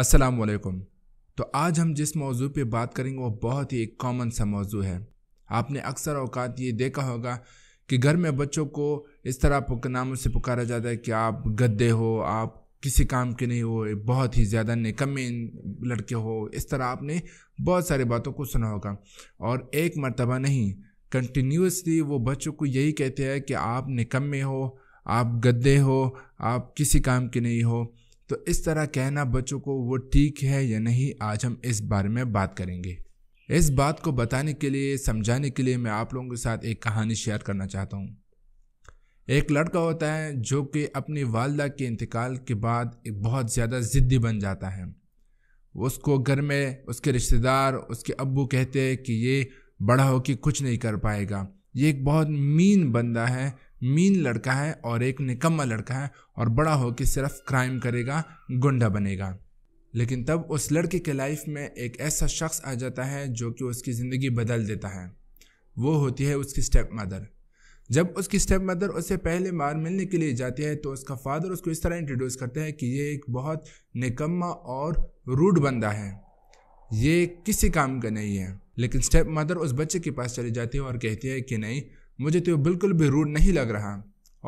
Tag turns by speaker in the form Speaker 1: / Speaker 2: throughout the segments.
Speaker 1: अस्सलाम वालेकुम तो आज हम जिस मौजू पे बात करेंगे वो बहुत ही एक कॉमन सा मौजू है आपने अक्सर अवकात ये देखा होगा कि घर में बच्चों को इस तरह नामों से पुकारा जाता है कि आप गद्दे हो आप किसी काम के नहीं हो बहुत ही ज़्यादा निकम्मे लड़के हो इस तरह आपने बहुत सारे बातों को सुना होगा और एक मरतबा नहीं कंटिन्यूसली वो बच्चों को यही कहते हैं कि आप निकम्मे हो आप गद्दे हो आप किसी काम के नहीं हो तो इस तरह कहना बच्चों को वो ठीक है या नहीं आज हम इस बारे में बात करेंगे इस बात को बताने के लिए समझाने के लिए मैं आप लोगों के साथ एक कहानी शेयर करना चाहता हूँ एक लड़का होता है जो कि अपनी वालदा के इंतकाल के बाद एक बहुत ज़्यादा ज़िद्दी बन जाता है उसको घर में उसके रिश्तेदार उसके अबू कहते हैं कि ये बड़ा हो कि कुछ नहीं कर पाएगा ये एक बहुत मीन बंदा है मीन लड़का है और एक निकम्मा लड़का है और बड़ा हो कि सिर्फ क्राइम करेगा गुंडा बनेगा लेकिन तब उस लड़के के लाइफ में एक ऐसा शख्स आ जाता है जो कि उसकी ज़िंदगी बदल देता है वो होती है उसकी स्टेप मदर जब उसकी स्टेप मदर उसे पहले मार मिलने के लिए जाती है तो उसका फादर उसको इस तरह इंट्रोड्यूस करते हैं कि ये एक बहुत निकम्मा और रूड बंदा है ये किसी काम का नहीं है लेकिन स्टेप मदर उस बच्चे के पास चली जाती है और कहती है कि नहीं मुझे तो बिल्कुल भी रूड नहीं लग रहा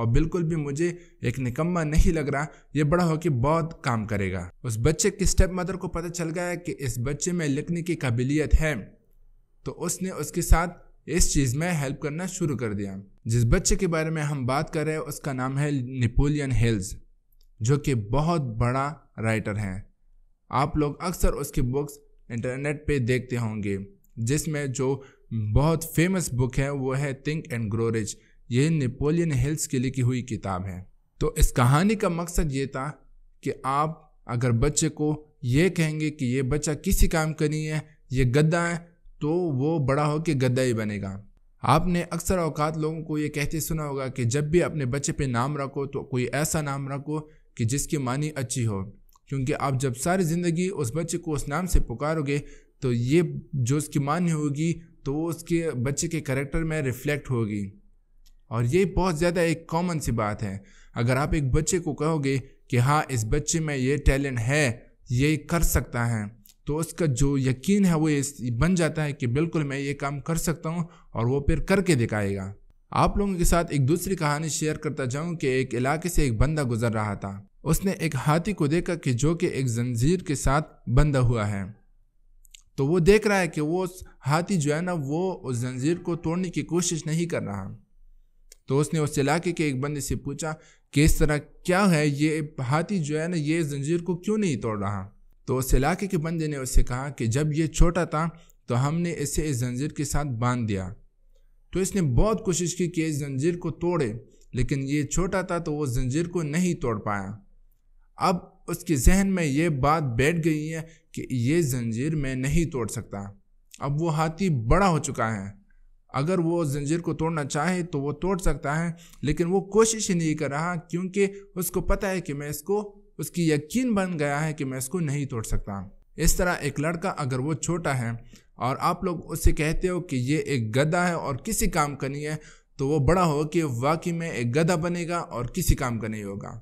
Speaker 1: और बिल्कुल भी मुझे एक निकम्मा नहीं लग रहा ये बड़ा हो कि बहुत काम करेगा उस बच्चे की स्टेप मदर को पता चल गया कि इस बच्चे में लिखने की काबिलियत है तो उसने उसके साथ इस चीज़ में हेल्प करना शुरू कर दिया जिस बच्चे के बारे में हम बात कर रहे हैं उसका नाम है नेपोलियन हिल्स जो कि बहुत बड़ा राइटर हैं आप लोग अक्सर उसकी बुक्स इंटरनेट पे देखते होंगे जिसमें जो बहुत फेमस बुक है वो है थिंक एंड ग्रो रिच यह नेपोलियन हिल्स की लिखी हुई किताब है तो इस कहानी का मकसद ये था कि आप अगर बच्चे को ये कहेंगे कि ये बच्चा किसी काम का नहीं है ये गद्दा है तो वो बड़ा हो के गद्दा ही बनेगा आपने अक्सर अवकात लोगों को ये कहते सुना होगा कि जब भी अपने बच्चे पे नाम रखो तो कोई ऐसा नाम रखो कि जिसकी मानी अच्छी हो क्योंकि आप जब सारी ज़िंदगी उस बच्चे को उस नाम से पुकारोगे तो ये जो उसकी मानी होगी तो उसके बच्चे के करेक्टर में रिफ्लेक्ट होगी और ये बहुत ज़्यादा एक कॉमन सी बात है अगर आप एक बच्चे को कहोगे कि हाँ इस बच्चे में ये टैलेंट है ये कर सकता है तो उसका जो यकीन है वो इस बन जाता है कि बिल्कुल मैं ये काम कर सकता हूँ और वो फिर करके दिखाएगा आप लोगों के साथ एक दूसरी कहानी शेयर करता जाऊँ कि एक इलाके से एक बंदा गुजर रहा था उसने एक हाथी को देखा कि जो कि एक जंजीर के साथ बंधा हुआ है तो वो देख रहा है कि वो हाथी जो है ना वो उस जंजीर को तोड़ने की कोशिश नहीं कर रहा तो उसने उस इलाके के एक बंदे से पूछा कि इस तरह क्या है ये हाथी जो है ना ये जंजीर को क्यों नहीं तोड़ रहा तो उस इलाके के बंदे ने उससे कहा कि जब ये छोटा था तो हमने इसे इस जंजीर के साथ बांध दिया तो इसने बहुत कोशिश की कि इस जंजीर को तोड़े लेकिन ये छोटा था तो वो जंजीर को नहीं तोड़ पाया अब उसके जहन में ये बात बैठ गई है कि ये जंजीर मैं नहीं तोड़ सकता अब वो हाथी बड़ा हो चुका है अगर वो जंजीर को तोड़ना चाहे तो वो तोड़ सकता है लेकिन वो कोशिश ही नहीं कर रहा क्योंकि उसको पता है कि मैं इसको उसकी यकीन बन गया है कि मैं इसको नहीं तोड़ सकता इस तरह एक लड़का अगर वो छोटा है और आप लोग उससे कहते हो कि ये एक गधा है और किसी काम का नहीं है तो वो बड़ा हो कि वाकई में एक गधा बनेगा और किसी काम का नहीं होगा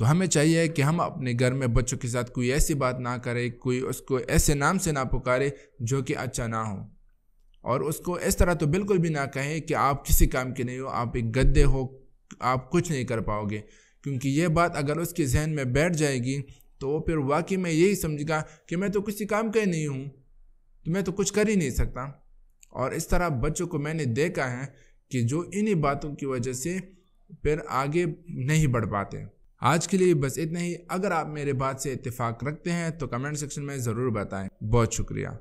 Speaker 1: तो हमें चाहिए कि हम अपने घर में बच्चों के साथ कोई ऐसी बात ना करें कोई उसको ऐसे नाम से ना पुकारे जो कि अच्छा ना हो और उसको इस तरह तो बिल्कुल भी ना कहें कि आप किसी काम के नहीं हो आप एक गद्दे हो आप कुछ नहीं कर पाओगे क्योंकि ये बात अगर उसके जहन में बैठ जाएगी तो वो फिर वाकई में यही समझेगा कि मैं तो किसी काम का ही नहीं हूँ तो मैं तो कुछ कर ही नहीं सकता और इस तरह बच्चों को मैंने देखा है कि जो इन्हीं बातों की वजह से फिर आगे नहीं बढ़ पाते आज के लिए बस इतना ही अगर आप मेरे बात से इतफाक रखते हैं तो कमेंट सेक्शन में ज़रूर बताएं बहुत शुक्रिया